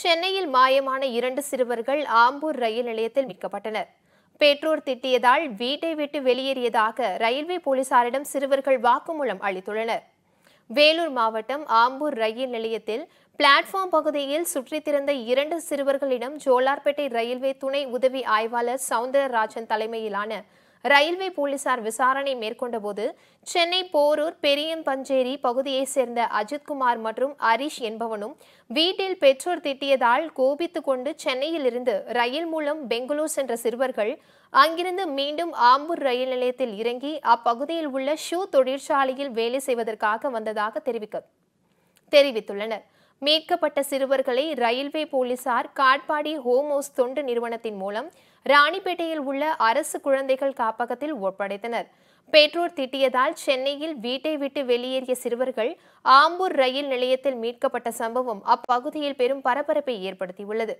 சென்னையில் மாயமான இரண்டு சிறுவர்கள் ஆம்பூர் ரயில் நிலையத்தில் மீட்கப்பட்டனர் பெற்றோர் திட்டியதால் வீட்டை விட்டு வெளியேறியதாக ரயில்வே போலீசாரிடம் சிறுவர்கள் வாக்குமூலம் அளித்துள்ளனர் வேலூர் மாவட்டம் ஆம்பூர் ரயில் நிலையத்தில் பிளாட்ஃபார்ம் பகுதியில் சுற்றித் திறந்த இரண்டு சிறுவர்களிடம் ஜோலார்பேட்டை ரயில்வே துணை உதவி ஆய்வாளர் சவுந்தரராஜன் தலைமையிலான ரயில்வே போலீசார் விசாரணை மேற்கொண்டபோது சென்னை போரூர் பெரியம்பஞ்சேரி பகுதியைச் சேர்ந்த அஜித்குமார் மற்றும் ஹரிஷ் என்பவனும் வீட்டில் பெற்றோர் திட்டியதால் கோபித்துக் கொண்டு சென்னையிலிருந்து ரயில் மூலம் பெங்களூர் சென்ற சிறுவர்கள் அங்கிருந்து மீண்டும் ஆம்பூர் ரயில் நிலையத்தில் இறங்கி அப்பகுதியில் உள்ள ஷூ தொழிற்சாலையில் வேலை செய்வதற்காக வந்ததாக தெரிவிக்க தெரிவித்துள்ளனர் மீட்கப்பட்ட சிறுவர்களை ரயில்வே போலீசார் காட்பாடி ஹோமோஸ் தொண்டு நிறுவனத்தின் மூலம் ராணிப்பேட்டையில் உள்ள அரசு குழந்தைகள் காப்பகத்தில் ஒப்படைத்தனர் பெற்றோர் திட்டியதால் சென்னையில் வீட்டை விட்டு வெளியேறிய சிறுவர்கள் ஆம்பூர் ரயில் நிலையத்தில் மீட்கப்பட்ட சம்பவம் அப்பகுதியில் பெரும் பரபரப்பை ஏற்படுத்தியுள்ளது